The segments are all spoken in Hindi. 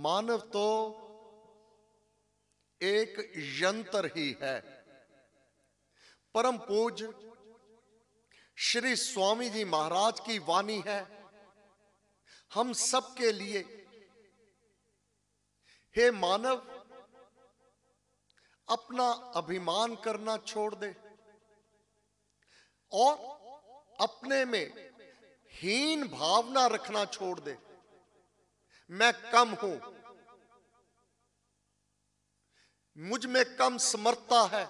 मानव तो एक यंत्र ही है परम पूज श्री स्वामी जी महाराज की वाणी है हम सबके लिए हे मानव अपना अभिमान करना छोड़ दे और अपने में हीन भावना रखना छोड़ दे मैं कम हूं मुझ में कम समर्थता है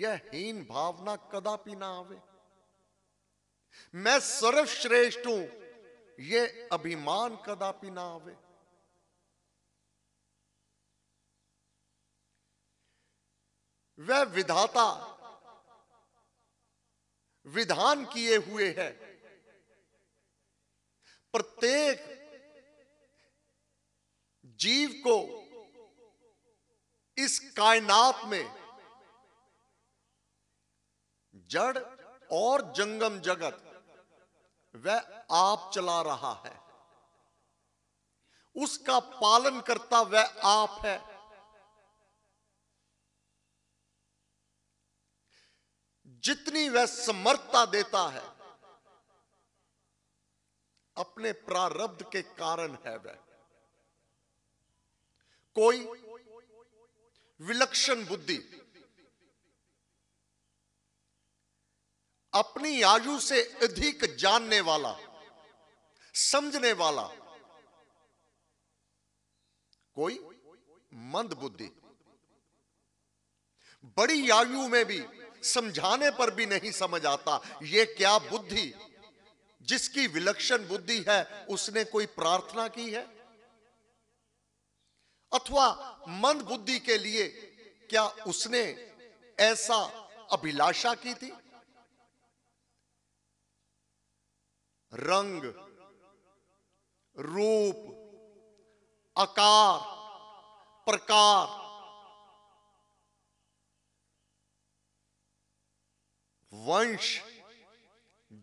यह हीन भावना कदापि ना आवे मैं सर्वश्रेष्ठ हूं यह अभिमान कदापि ना आवे वह विधाता विधान किए हुए है प्रत्येक जीव को इस कायनात में जड़ और जंगम जगत वह आप चला रहा है उसका पालन करता वह आप है जितनी वह समर्थता देता है अपने प्रारब्ध के कारण है वह कोई विलक्षण बुद्धि अपनी आयु से अधिक जानने वाला समझने वाला कोई मंद बुद्धि बड़ी आयु में भी समझाने पर भी नहीं समझ आता यह क्या बुद्धि जिसकी विलक्षण बुद्धि है उसने कोई प्रार्थना की है अथवा मंद बुद्धि के लिए क्या उसने ऐसा अभिलाषा की थी रंग रूप आकार प्रकार वंश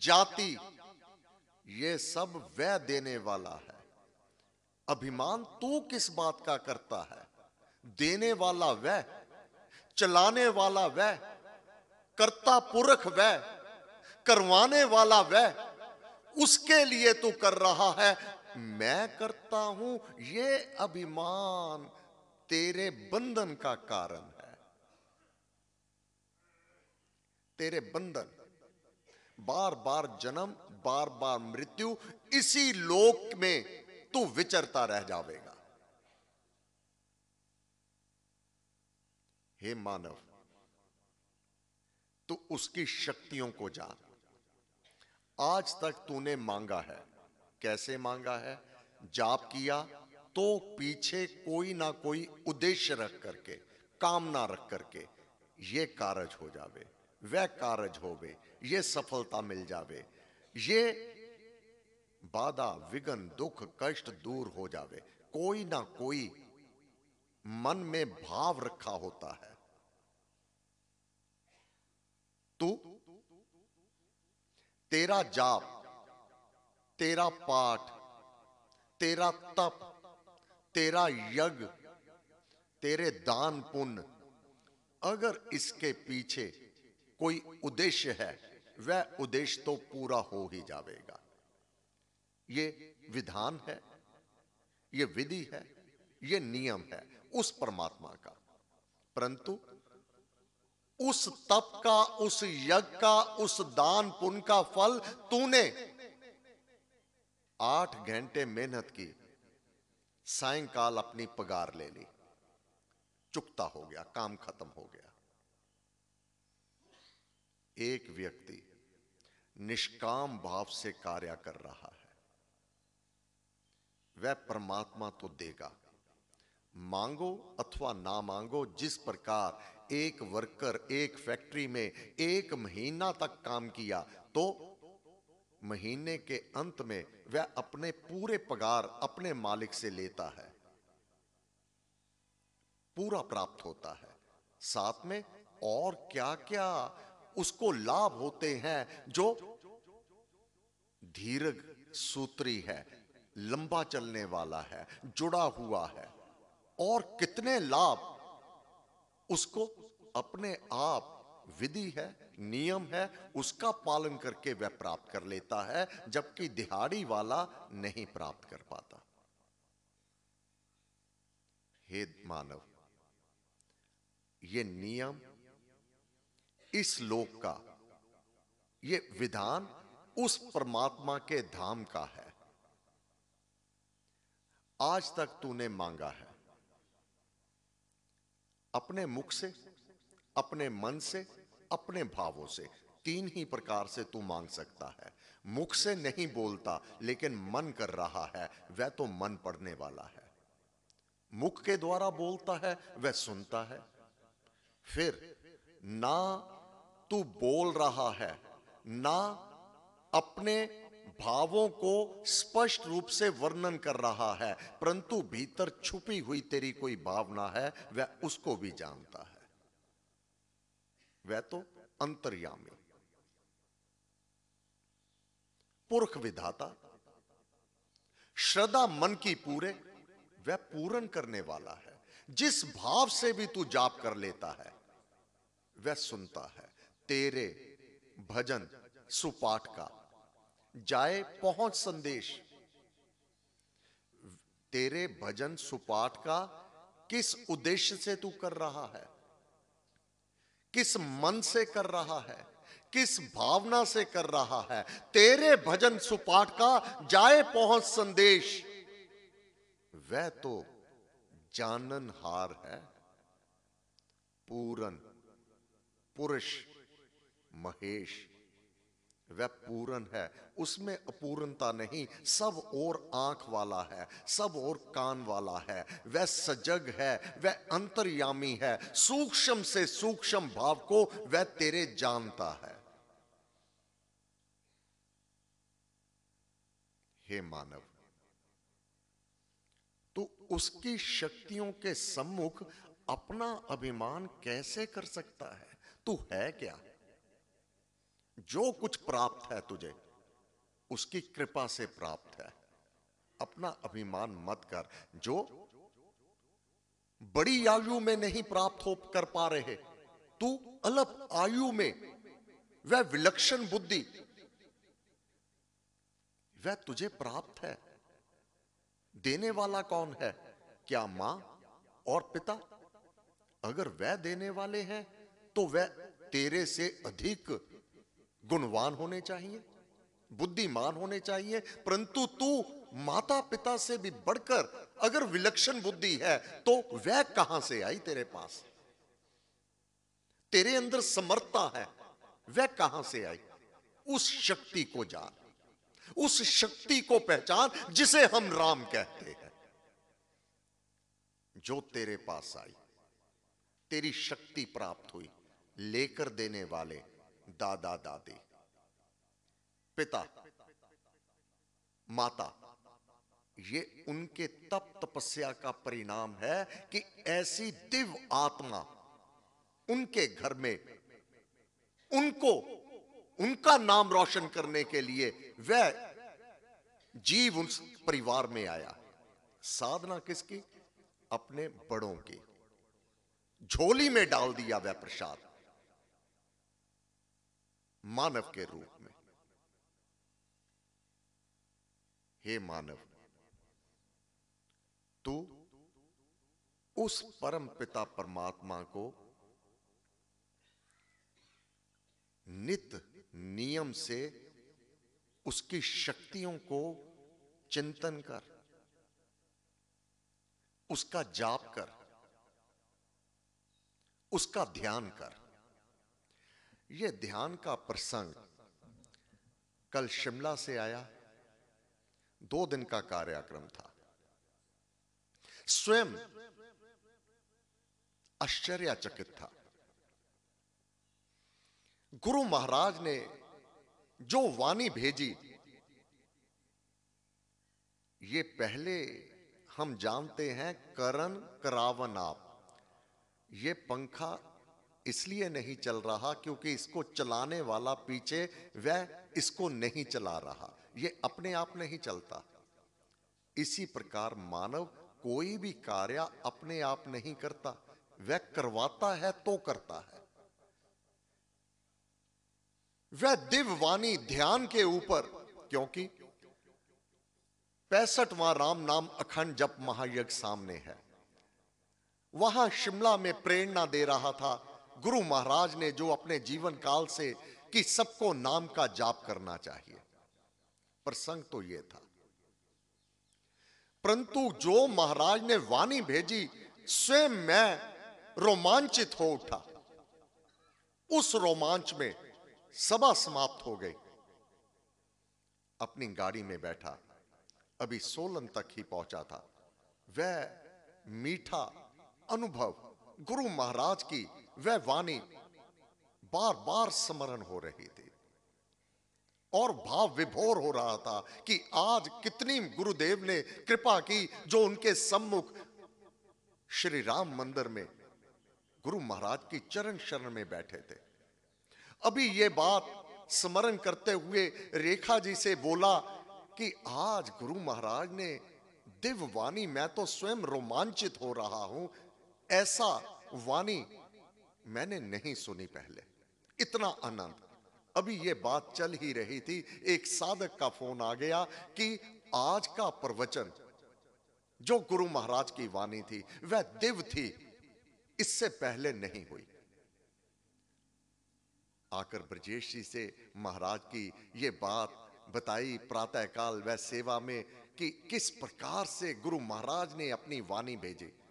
जाति ये सब वह देने वाला है अभिमान तू किस बात का करता है देने वाला वह चलाने वाला वह करता पुरख वह करवाने वाला वह उसके लिए तू कर रहा है मैं करता हूं ये अभिमान तेरे बंधन का कारण है तेरे बंधन बार बार जन्म बार बार मृत्यु इसी लोक में तू विचरता रह जाएगा हे मानव तू उसकी शक्तियों को जान आज तक तूने मांगा है कैसे मांगा है जाप किया तो पीछे कोई ना कोई उद्देश्य रख करके कामना रख करके ये कारज हो जावे वह कारज होवे ये सफलता मिल जावे ये बाधा विघन दुख कष्ट दूर हो जावे कोई ना कोई मन में भाव रखा होता है तू तेरा जाप तेरा पाठ तेरा तप तेरा यज्ञ तेरे दान पुण्य अगर इसके पीछे कोई उद्देश्य है वह उद्देश्य तो पूरा हो ही जाएगा ये विधान है ये विधि है ये नियम है उस परमात्मा का परंतु उस तप का उस यज्ञ का उस दान पुण्य का फल तूने आठ घंटे मेहनत की सायकाल अपनी पगार ले ली चुकता हो गया काम खत्म हो गया एक व्यक्ति निष्काम भाव से कार्य कर रहा है वह परमात्मा तो देगा मांगो अथवा ना मांगो जिस प्रकार एक वर्कर एक फैक्ट्री में एक महीना तक काम किया तो महीने के अंत में वह अपने पूरे पगार अपने मालिक से लेता है पूरा प्राप्त होता है साथ में और क्या क्या उसको लाभ होते हैं जो धीरग सूत्री है लंबा चलने वाला है जुड़ा हुआ है और कितने लाभ उसको अपने आप विधि है नियम है उसका पालन करके वह प्राप्त कर लेता है जबकि दिहाड़ी वाला नहीं प्राप्त कर पाता हे मानव ये नियम इस लोक का ये विधान उस परमात्मा के धाम का है आज तक तूने मांगा है अपने मुख से अपने मन से अपने भावों से तीन ही प्रकार से तू मांग सकता है मुख से नहीं बोलता लेकिन मन कर रहा है वह तो मन पढ़ने वाला है मुख के द्वारा बोलता है वह सुनता है फिर ना तू बोल रहा है ना अपने भावों को स्पष्ट रूप से वर्णन कर रहा है परंतु भीतर छुपी हुई तेरी कोई भावना है वह उसको भी जानता है वह तो अंतर्यामी पुरख विधाता श्रद्धा मन की पूरे वह पूर्ण करने वाला है जिस भाव से भी तू जाप कर लेता है वह सुनता है तेरे भजन सुपाठ का जाए पहुंच संदेश तेरे भजन सुपाठ का किस उद्देश्य से तू कर रहा है किस मन से कर रहा है किस भावना से कर रहा है तेरे भजन सुपाठ का जाए पहुंच संदेश वह तो जानन हार है पूरन पुरुष महेश वह पूर्ण है उसमें अपूर्णता नहीं सब और आंख वाला है सब और कान वाला है वह सजग है वह अंतर्यामी है सूक्ष्म से सूक्ष्म भाव को वह तेरे जानता है हे मानव तो उसकी शक्तियों के सम्मुख अपना अभिमान कैसे कर सकता है तू है क्या जो कुछ प्राप्त है तुझे उसकी कृपा से प्राप्त है अपना अभिमान मत कर जो बड़ी आयु में नहीं प्राप्त हो कर पा रहे तू अल्प आयु में वह विलक्षण बुद्धि वह तुझे प्राप्त है देने वाला कौन है क्या मां और पिता अगर वह देने वाले हैं तो वह तेरे से अधिक गुणवान होने चाहिए बुद्धिमान होने चाहिए परंतु तू माता पिता से भी बढ़कर अगर विलक्षण बुद्धि है तो वह कहां से आई तेरे पास तेरे अंदर समर्था है वह कहां से आई उस शक्ति को जान उस शक्ति को पहचान जिसे हम राम कहते हैं जो तेरे पास आई तेरी शक्ति प्राप्त हुई लेकर देने वाले दादा दादी पिता माता ये उनके तप तपस्या का परिणाम है कि ऐसी दिव आत्मा उनके घर में उनको उनका नाम रोशन करने के लिए वह जीव उस परिवार में आया साधना किसकी अपने बड़ों की झोली में डाल दिया वह प्रसाद मानव के रूप में हे मानव तू उस परम पिता परमात्मा को नित नियम से उसकी शक्तियों को चिंतन कर उसका जाप कर उसका ध्यान कर यह ध्यान का प्रसंग कल शिमला से आया दो दिन का कार्यक्रम था स्वयं आश्चर्यचकित था गुरु महाराज ने जो वाणी भेजी ये पहले हम जानते हैं करण करावन आप ये पंखा इसलिए नहीं चल रहा क्योंकि इसको चलाने वाला पीछे वह इसको नहीं चला रहा यह अपने आप नहीं चलता इसी प्रकार मानव कोई भी कार्य अपने आप नहीं करता वह करवाता है तो करता है वह दिव्यवाणी ध्यान के ऊपर क्योंकि पैंसठवां राम नाम अखंड जप महायज्ञ सामने है वहां शिमला में प्रेरणा दे रहा था गुरु महाराज ने जो अपने जीवन काल से कि सबको नाम का जाप करना चाहिए प्रसंग तो यह था परंतु जो महाराज ने वाणी भेजी स्वयं मैं रोमांचित हो उठा उस रोमांच में सभा समाप्त हो गई अपनी गाड़ी में बैठा अभी सोलन तक ही पहुंचा था वह मीठा अनुभव गुरु महाराज की वह वाणी बार बार स्मरण हो रही थी और भाव विभोर हो रहा था कि आज कितनी गुरुदेव ने कृपा की जो उनके सम्मुख श्री राम मंदिर में गुरु महाराज की चरण शरण में बैठे थे अभी ये बात स्मरण करते हुए रेखा जी से बोला कि आज गुरु महाराज ने दिव्य वाणी मैं तो स्वयं रोमांचित हो रहा हूं ऐसा वाणी मैंने नहीं सुनी पहले इतना आनंद अभी ये बात चल ही रही थी एक साधक का फोन आ गया कि आज का प्रवचन जो गुरु महाराज की वाणी थी वह दिव्य थी इससे पहले नहीं हुई आकर ब्रजेश जी से महाराज की यह बात बताई प्रातःकाल वह सेवा में कि किस प्रकार से गुरु महाराज ने अपनी वाणी भेजी